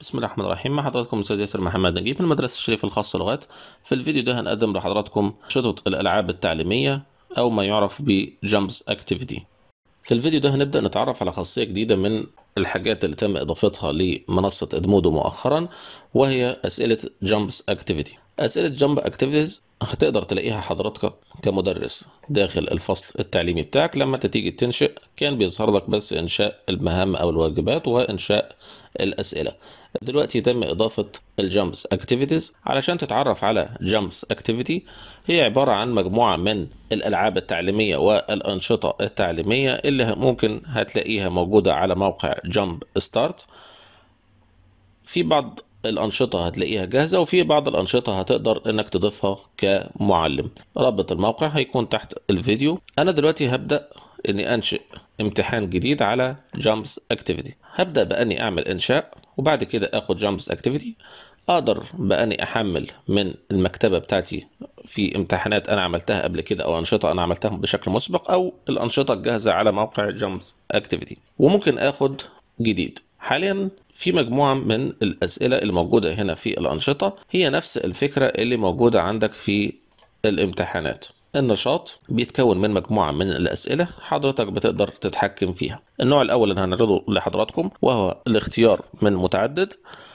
بسم الله الرحمن الرحيم مع حضراتكم الاستاذ ياسر محمد نجيب من المدرسه الشريف الخاصه لغات في الفيديو ده هنقدم لحضراتكم شطط الالعاب التعليميه او ما يعرف بجامبس اكتيفيتي في الفيديو ده هنبدا نتعرف على خاصيه جديده من الحاجات اللي تم اضافتها لمنصه ادمودو مؤخرا وهي اسئله جامبس اكتيفيتي أسئلة جامب اكتيفيتيز هتقدر تلاقيها حضرتك كمدرس داخل الفصل التعليمي بتاعك لما تيجي تنشئ كان بيظهر لك بس إنشاء المهام أو الواجبات وإنشاء الأسئلة دلوقتي تم إضافة الجامبس اكتيفيتيز علشان تتعرف على جامبس اكتيفيتي هي عبارة عن مجموعة من الألعاب التعليمية والأنشطة التعليمية اللي ممكن هتلاقيها موجودة على موقع جامب ستارت في بعض الأنشطة هتلاقيها جاهزة وفي بعض الأنشطة هتقدر إنك تضيفها كمعلم رابط الموقع هيكون تحت الفيديو أنا دلوقتي هبدأ إني أنشئ امتحان جديد على جامبس اكتيفيتي هبدأ بأني أعمل إنشاء وبعد كده آخد جامبس اكتيفيتي أقدر بأني أحمل من المكتبة بتاعتي في امتحانات أنا عملتها قبل كده أو أنشطة أنا عملتها بشكل مسبق أو الأنشطة الجاهزة على موقع جامبس اكتيفيتي وممكن آخد جديد حاليا في مجموعة من الأسئلة اللي موجودة هنا في الأنشطة هي نفس الفكرة اللي موجودة عندك في الامتحانات النشاط بيتكون من مجموعة من الأسئلة حضرتك بتقدر تتحكم فيها النوع الأول اللي هنعرضه لحضراتكم وهو الاختيار من متعدد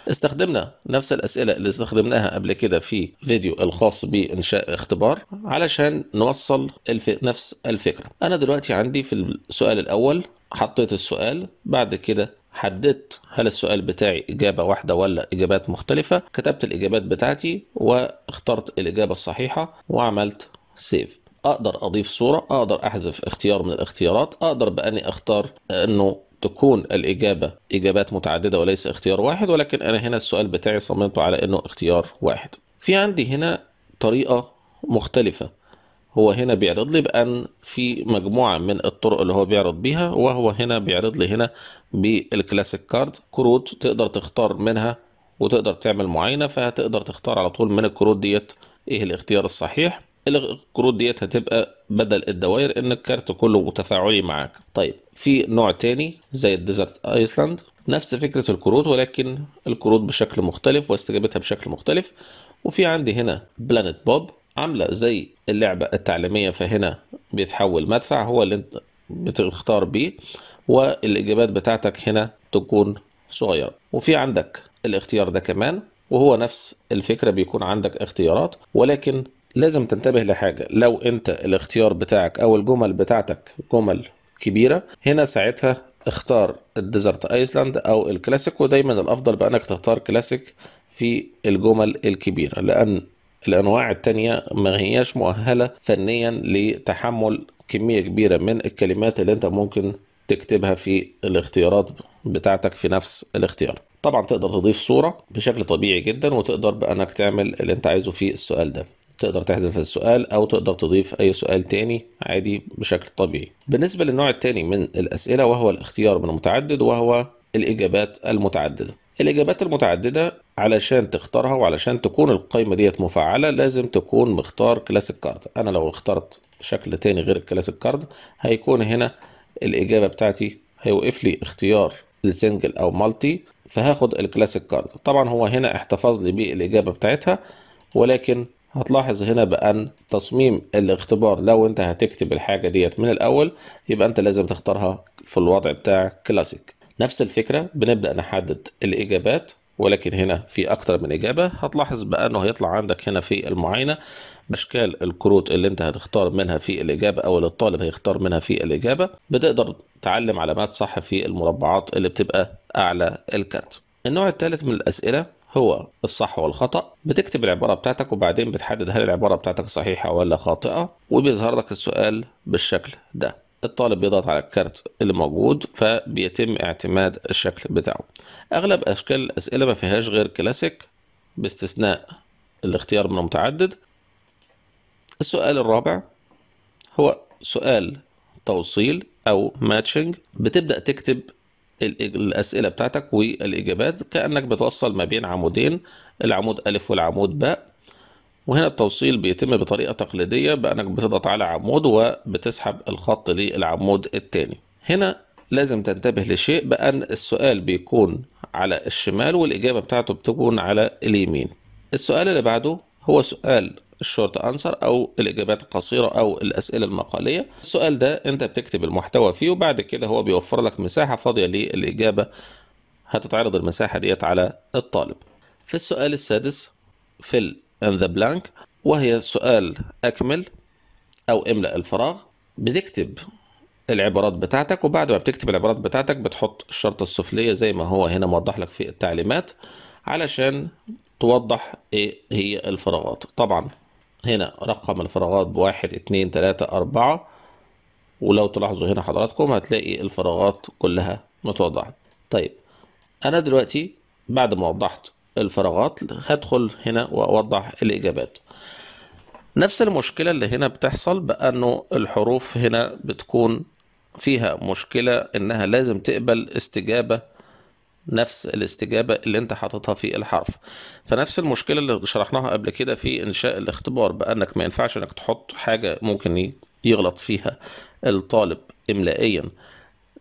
استخدمنا نفس الأسئلة اللي استخدمناها قبل كده في فيديو الخاص بإنشاء اختبار علشان نوصل الف... نفس الفكرة أنا دلوقتي عندي في السؤال الأول حطيت السؤال بعد كده حددت هل السؤال بتاعي إجابة واحدة ولا إجابات مختلفة كتبت الإجابات بتاعتي واخترت الإجابة الصحيحة وعملت سيف أقدر أضيف صورة أقدر أحذف اختيار من الاختيارات أقدر بأني أختار أنه تكون الإجابة إجابات متعددة وليس اختيار واحد ولكن أنا هنا السؤال بتاعي صممته على أنه اختيار واحد في عندي هنا طريقة مختلفة هو هنا بيعرض لي بأن في مجموعة من الطرق اللي هو بيعرض بيها وهو هنا بيعرض لي هنا بالكلاسيك كارد كروت تقدر تختار منها وتقدر تعمل معاينة فهتقدر تختار على طول من الكروت ديت ايه الاختيار الصحيح الكروت ديت هتبقى بدل الدوائر ان الكارت كله تفاعلي معاك طيب في نوع تاني زي الديزرت ايسلاند نفس فكرة الكروت ولكن الكروت بشكل مختلف واستجابتها بشكل مختلف وفي عندي هنا بلانت بوب عامله زي اللعبه التعليميه فهنا بيتحول مدفع هو اللي انت بتختار بيه والاجابات بتاعتك هنا تكون صغيره وفي عندك الاختيار ده كمان وهو نفس الفكره بيكون عندك اختيارات ولكن لازم تنتبه لحاجه لو انت الاختيار بتاعك او الجمل بتاعتك جمل كبيره هنا ساعتها اختار الديزرت ايسلاند او الكلاسيك ودايما الافضل بانك تختار كلاسيك في الجمل الكبيره لان الأنواع التانية ما هياش مؤهلة فنيا لتحمل كمية كبيرة من الكلمات اللي أنت ممكن تكتبها في الاختيارات بتاعتك في نفس الاختيار طبعا تقدر تضيف صورة بشكل طبيعي جدا وتقدر بأنك تعمل اللي أنت عايزه في السؤال ده تقدر تحذف السؤال او تقدر تضيف اي سؤال تاني عادي بشكل طبيعي بالنسبة للنوع التاني من الاسئلة وهو الاختيار من المتعدد وهو الاجابات المتعددة الاجابات المتعددة علشان تختارها وعلشان تكون القايمة ديت مفعلة لازم تكون مختار كلاسيك كارد أنا لو اخترت شكل تاني غير الكلاسيك كارد هيكون هنا الإجابة بتاعتي هيوقف لي اختيار لسنجل أو مالتي فهاخد الكلاسيك كارد طبعا هو هنا احتفظ لي بالإجابة بتاعتها ولكن هتلاحظ هنا بأن تصميم الاختبار لو أنت هتكتب الحاجة ديت من الأول يبقى أنت لازم تختارها في الوضع بتاع كلاسيك نفس الفكرة بنبدأ نحدد الإجابات ولكن هنا في أكتر من إجابة هتلاحظ بقى إنه هيطلع عندك هنا في المعاينة اشكال الكروت اللي أنت هتختار منها في الإجابة أو اللي الطالب هيختار منها في الإجابة بتقدر تعلم علامات صح في المربعات اللي بتبقى أعلى الكارت. النوع الثالث من الأسئلة هو الصح والخطأ بتكتب العبارة بتاعتك وبعدين بتحدد هل العبارة بتاعتك صحيحة ولا خاطئة وبيظهر لك السؤال بالشكل ده الطالب بيضغط على الكارت اللي موجود فبيتم اعتماد الشكل بتاعه اغلب اشكال الاسئله ما فيهاش غير كلاسيك باستثناء الاختيار من متعدد السؤال الرابع هو سؤال توصيل او ماتشنج بتبدا تكتب الاسئله بتاعتك والاجابات كانك بتوصل ما بين عمودين العمود الف والعمود باء وهنا التوصيل بيتم بطريقة تقليدية بأنك بتضغط على عمود وبتسحب الخط للعمود الثاني هنا لازم تنتبه لشيء بأن السؤال بيكون على الشمال والإجابة بتاعته بتكون على اليمين السؤال اللي بعده هو سؤال الشورت انسر او الاجابات القصيره او الاسئله المقاليه السؤال ده انت بتكتب المحتوى فيه وبعد كده هو بيوفر لك مساحه فاضيه للاجابه هتتعرض المساحه ديت على الطالب في السؤال السادس في in the blank وهي سؤال أكمل أو املأ الفراغ بتكتب العبارات بتاعتك وبعد ما بتكتب العبارات بتاعتك بتحط الشرطة السفلية زي ما هو هنا موضح لك في التعليمات علشان توضح ايه هي الفراغات طبعا هنا رقم الفراغات بواحد اتنين تلاتة أربعة ولو تلاحظوا هنا حضراتكم هتلاقي الفراغات كلها متوضحة طيب أنا دلوقتي بعد ما وضحت الفراغات هدخل هنا واوضح الاجابات نفس المشكلة اللي هنا بتحصل بأنه الحروف هنا بتكون فيها مشكلة إنها لازم تقبل استجابة نفس الاستجابة اللي أنت حاططها في الحرف فنفس المشكلة اللي شرحناها قبل كده في إنشاء الاختبار بأنك ما ينفعش إنك تحط حاجة ممكن يغلط فيها الطالب إملائيا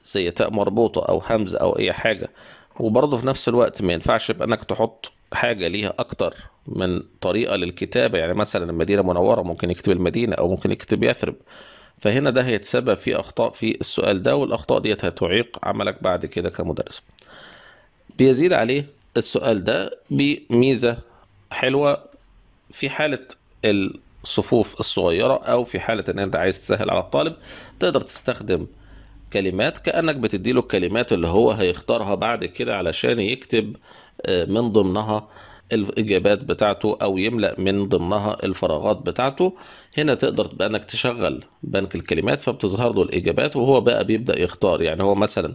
زي تاء مربوطة أو همزة أو أي حاجة وبرضه في نفس الوقت ما ينفعش يبقى انك تحط حاجه ليها اكتر من طريقه للكتابه يعني مثلا المدينه المنوره ممكن يكتب المدينه او ممكن يكتب يثرب فهنا ده هيتسبب في اخطاء في السؤال ده والاخطاء ديت هتعيق عملك بعد كده كمدرس بيزيد عليه السؤال ده بميزه حلوه في حاله الصفوف الصغيره او في حاله ان انت عايز تسهل على الطالب تقدر تستخدم كلمات كأنك بتديله الكلمات اللي هو هيختارها بعد كده علشان يكتب آه، من ضمنها الإجابات بتاعته أو يملأ من ضمنها الفراغات بتاعته هنا تقدر تبقى أنك تشغل بنك الكلمات فبتظهر له الإجابات وهو بقى بيبدأ يختار يعني هو مثلا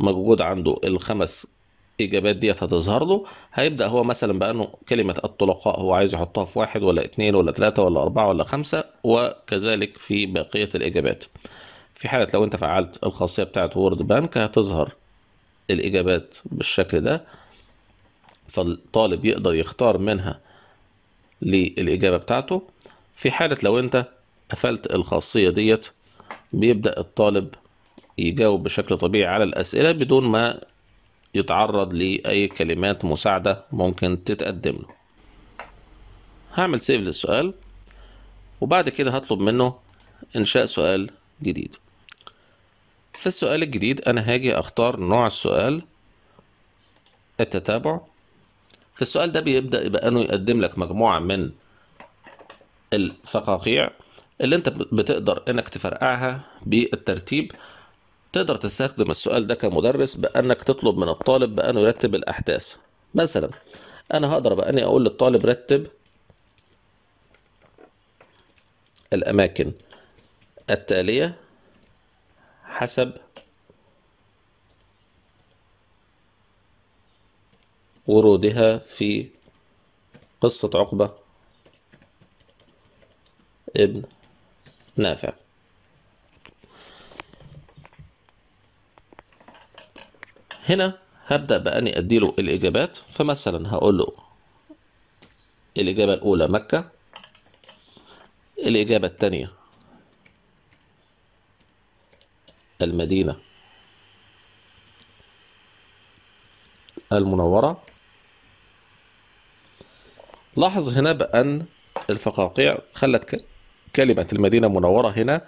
موجود عنده الخمس إجابات ديت هتظهر له هيبدا هو مثلا بأنه كلمه الطلقاء هو عايز يحطها في واحد ولا اتنين ولا تلاته ولا اربعه ولا خمسه وكذلك في بقيه الاجابات في حالة لو أنت فعلت الخاصية بتاعة وورد بانك هتظهر الإجابات بالشكل ده فالطالب يقدر يختار منها للإجابة بتاعته في حالة لو أنت قفلت الخاصية ديت بيبدأ الطالب يجاوب بشكل طبيعي على الأسئلة بدون ما يتعرض لأي كلمات مساعدة ممكن تتقدم له هعمل سيف للسؤال وبعد كده هطلب منه إنشاء سؤال جديد في السؤال الجديد أنا هاجي أختار نوع السؤال التتابع في السؤال ده بيبدأ يبقى أنه يقدم لك مجموعة من الفقاقيع اللي أنت بتقدر أنك تفرقعها بالترتيب تقدر تستخدم السؤال ده كمدرس بأنك تطلب من الطالب بأنه يرتب الأحداث مثلا أنا هقدر بأني أقول للطالب رتب الأماكن التالية حسب ورودها في قصة عقبة ابن نافع هنا هبدأ بأني أديله الإجابات فمثلا هقول له الإجابة الأولى مكة الإجابة الثانية المدينة المنورة لاحظ هنا بأن الفقاقيع خلت كلمة المدينة المنورة هنا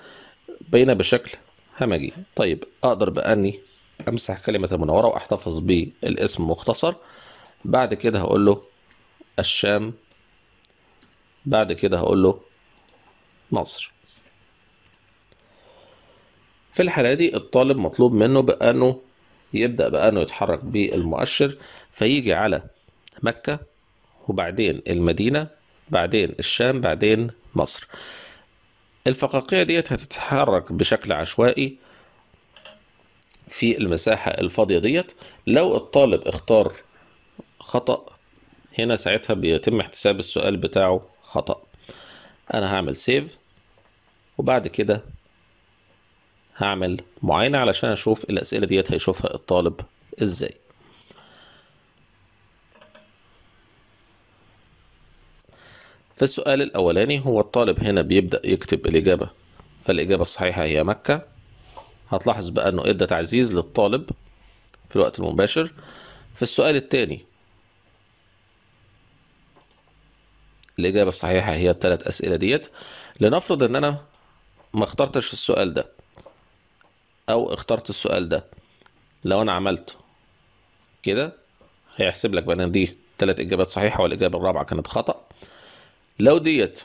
بين بشكل همجي طيب أقدر بأني أمسح كلمة المنورة وأحتفظ بالاسم مختصر بعد كده هقول له الشام بعد كده هقول له مصر في الحالة دي الطالب مطلوب منه بأنه يبدأ بأنه يتحرك بالمؤشر فيجي على مكة وبعدين المدينة بعدين الشام بعدين مصر الفقاقيع ديت هتتحرك بشكل عشوائي في المساحة الفاضية ديت لو الطالب اختار خطأ هنا ساعتها بيتم احتساب السؤال بتاعه خطأ أنا هعمل سيف وبعد كده هعمل معاينة علشان أشوف الأسئلة ديت هيشوفها الطالب إزاي في السؤال الأولاني هو الطالب هنا بيبدأ يكتب الإجابة فالإجابة الصحيحة هي مكة هتلاحظ بقى أنه إدى تعزيز للطالب في الوقت المباشر في السؤال الثاني الإجابة الصحيحة هي الثلاث أسئلة ديت لنفرض إن أنا ما اخترتش السؤال ده او اخترت السؤال ده لو انا عملت كده هيحسب لك بان دي ثلاث اجابات صحيحه والاجابه الرابعه كانت خطا لو ديت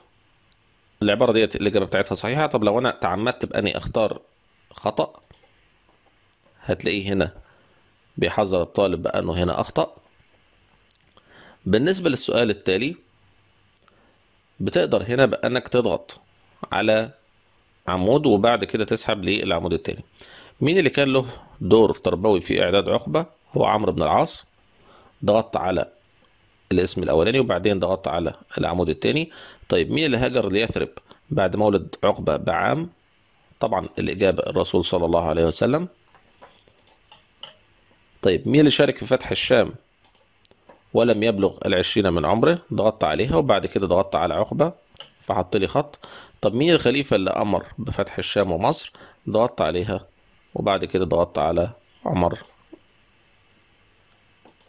العباره ديت الاجابه بتاعتها صحيحه طب لو انا تعمدت باني اختار خطا هتلاقيه هنا بيحذر الطالب بانه هنا اخطا بالنسبه للسؤال التالي بتقدر هنا بانك تضغط على عمود وبعد كده تسحب للعمود الثاني مين اللي كان له دور تربوي في اعداد عقبه هو عمرو بن العاص ضغطت على الاسم الاولاني وبعدين ضغطت على العمود الثاني طيب مين اللي هاجر ليثرب بعد مولد عقبه بعام طبعا الاجابه الرسول صلى الله عليه وسلم طيب مين اللي شارك في فتح الشام ولم يبلغ العشرين من عمره ضغطت عليها وبعد كده ضغطت على عقبة فحط لي خط طب مين الخليفة اللي أمر بفتح الشام ومصر ضغطت عليها وبعد كده ضغطت على عمر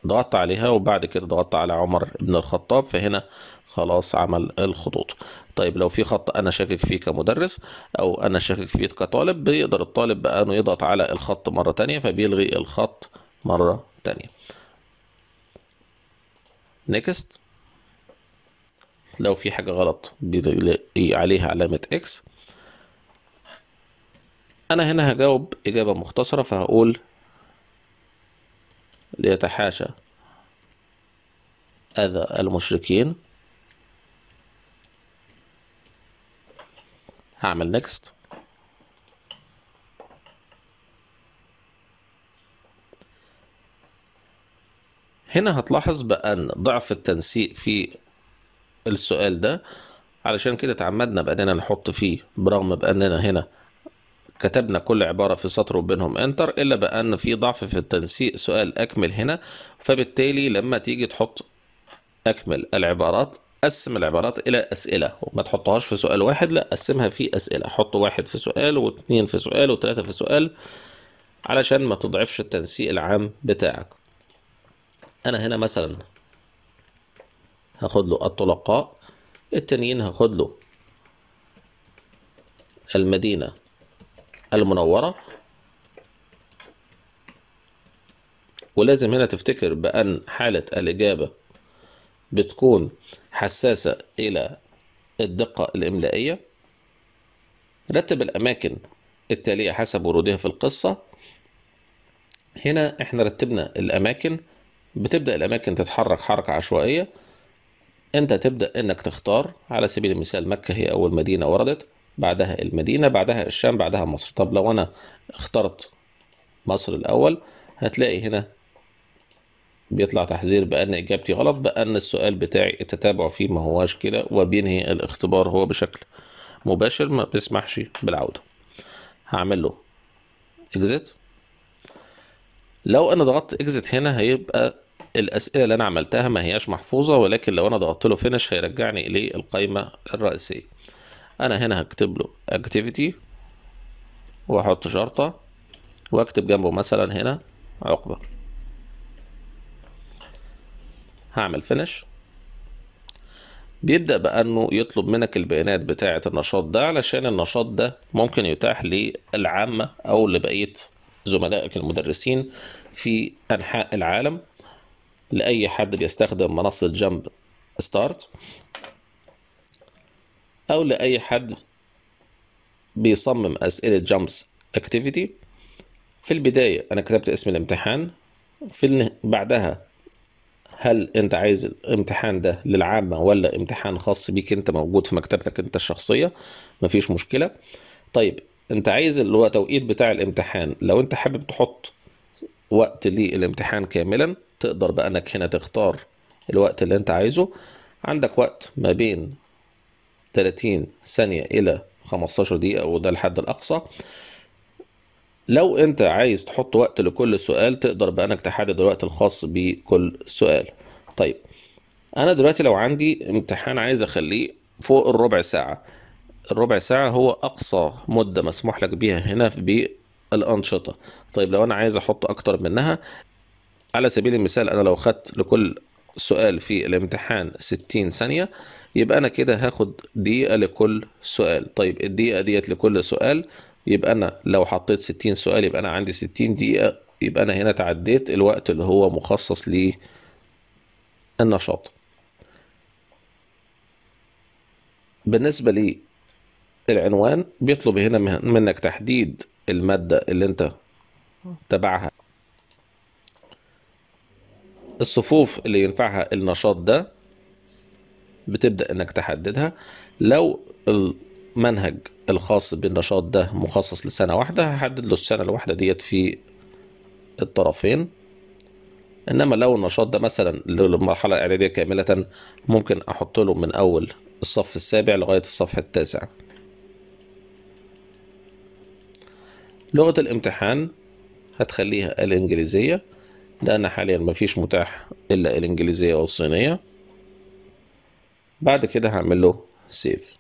ضغطت عليها وبعد كده ضغطت على عمر بن الخطاب فهنا خلاص عمل الخطوط طيب لو في خط انا شاكك فيه كمدرس او انا شاكك فيه كطالب بيقدر الطالب بقى انه يضغط على الخط مرة تانية فبيلغي الخط مرة تانية next لو في حاجة غلط عليها علامة اكس أنا هنا هجاوب إجابة مختصرة فهقول ليتحاشى أذى المشركين هعمل next هنا هتلاحظ بأن ضعف التنسيق في السؤال ده علشان كده تعمدنا بأننا نحط فيه برغم بأننا هنا كتبنا كل عبارة في سطر وبينهم انتر إلا بأن في ضعف في التنسيق سؤال أكمل هنا فبالتالي لما تيجي تحط أكمل العبارات قسم العبارات إلى أسئلة وما تحطهاش في سؤال واحد لا قسمها في أسئلة حط واحد في سؤال واثنين في سؤال وثلاثة في سؤال علشان ما تضعفش التنسيق العام بتاعك أنا هنا مثلا هاخد له الطلقاء التانيين هاخد له المدينة المنورة ولازم هنا تفتكر بأن حالة الإجابة بتكون حساسة إلى الدقة الإملائية رتب الأماكن التالية حسب ورودها في القصة هنا احنا رتبنا الأماكن بتبدأ الأماكن تتحرك حركة عشوائية أنت تبدأ إنك تختار على سبيل المثال مكة هي أول مدينة وردت بعدها المدينة بعدها الشام بعدها مصر طب لو أنا اخترت مصر الأول هتلاقي هنا بيطلع تحذير بأن إجابتي غلط بأن السؤال بتاعي التتابع فيه ما هواش كده وبينهي الاختبار هو بشكل مباشر ما بيسمحش بالعودة هعمل له اكزيت لو انا ضغطت اكزيت هنا هيبقى الاسئله اللي انا عملتها ما هياش محفوظه ولكن لو انا ضغطت له فينش هيرجعني للقائمه الرئيسيه انا هنا هكتب له اكتيفيتي واحط شرطه واكتب جنبه مثلا هنا عقبه هعمل فينش بيبدأ بأنه يطلب منك البيانات بتاعة النشاط ده علشان النشاط ده ممكن يتاح للعامة أو لبقية زملائك المدرسين في أنحاء العالم لاي حد بيستخدم منصه جمب ستارت او لاي حد بيصمم اسئله جامبس اكتيفيتي في البدايه انا كتبت اسم الامتحان في بعدها هل انت عايز الامتحان ده للعامه ولا امتحان خاص بيك انت موجود في مكتبتك انت الشخصيه مفيش مشكله طيب انت عايز اللي هو توقيت بتاع الامتحان لو انت حابب تحط وقت للامتحان كاملا تقدر بقى انك هنا تختار الوقت اللي انت عايزه عندك وقت ما بين 30 ثانية الى 15 دقيقة وده الحد الاقصى لو انت عايز تحط وقت لكل سؤال تقدر بقى انك تحدد الوقت الخاص بكل سؤال طيب انا دلوقتي لو عندي امتحان عايز اخليه فوق الربع ساعة الربع ساعة هو اقصى مدة مسموح لك بيها هنا في الأنشطة طيب لو أنا عايز أحط أكتر منها على سبيل المثال أنا لو خدت لكل سؤال في الامتحان 60 ثانية يبقى أنا كده هاخد دقيقة لكل سؤال طيب الدقيقة ديت لكل سؤال يبقى أنا لو حطيت 60 سؤال يبقى أنا عندي 60 دقيقة يبقى أنا هنا تعديت الوقت اللي هو مخصص للنشاط بالنسبة للعنوان بيطلب هنا منك تحديد المادة اللي أنت تبعها الصفوف اللي ينفعها النشاط ده بتبدأ انك تحددها لو المنهج الخاص بالنشاط ده مخصص لسنة واحدة هحدد له السنة الواحدة ديت في الطرفين انما لو النشاط ده مثلا للمرحلة الاعدادية كاملة ممكن احط له من اول الصف السابع لغاية الصف التاسع لغة الامتحان هتخليها الانجليزية لأن حاليا مفيش متاح إلا الإنجليزية والصينية بعد كده هعمل له سيف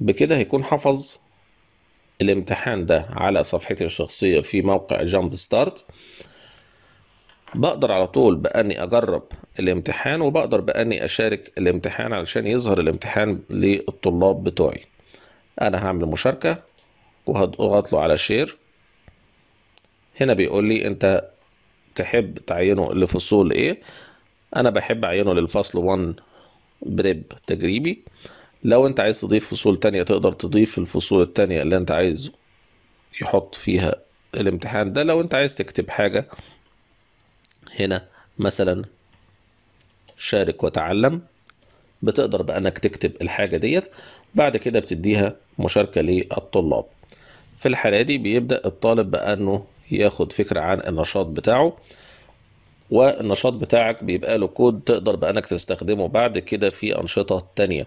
بكده هيكون حفظ الامتحان ده على صفحتي الشخصية في موقع جامب ستارت بقدر على طول بأني أجرب الامتحان وبقدر بأني أشارك الامتحان علشان يظهر الامتحان للطلاب بتوعي أنا هعمل مشاركة وهضغط له على شير هنا بيقول لي انت تحب تعينه لفصول ايه انا بحب اعينه للفصل 1 بريب تجريبي لو انت عايز تضيف فصول تانية تقدر تضيف الفصول التانية اللي انت عايزه يحط فيها الامتحان ده لو انت عايز تكتب حاجة هنا مثلا شارك وتعلم بتقدر بقى انك تكتب الحاجة ديت بعد كده بتديها مشاركة للطلاب في الحالة دي بيبدأ الطالب بأنه ياخد فكرة عن النشاط بتاعه والنشاط بتاعك بيبقى له كود تقدر بقى انك تستخدمه بعد كده في انشطة تانية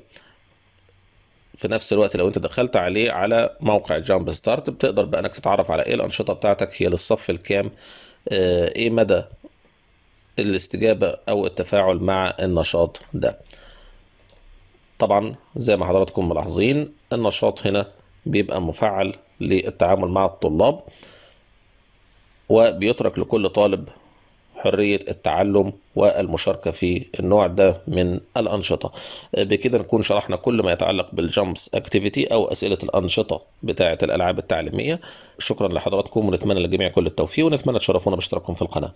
في نفس الوقت لو انت دخلت عليه على موقع جامب ستارت بتقدر بقى انك تتعرف على ايه الانشطة بتاعتك هي للصف الكام آه، ايه مدى الاستجابة او التفاعل مع النشاط ده طبعا زي ما حضراتكم ملاحظين النشاط هنا بيبقى مفعل للتعامل مع الطلاب وبيترك لكل طالب حرية التعلم والمشاركة في النوع ده من الأنشطة بكده نكون شرحنا كل ما يتعلق بالجمبس اكتيفيتي أو أسئلة الأنشطة بتاعة الألعاب التعليمية شكرا لحضراتكم ونتمنى للجميع كل التوفيق ونتمنى تشرفونا باشتراككم في القناة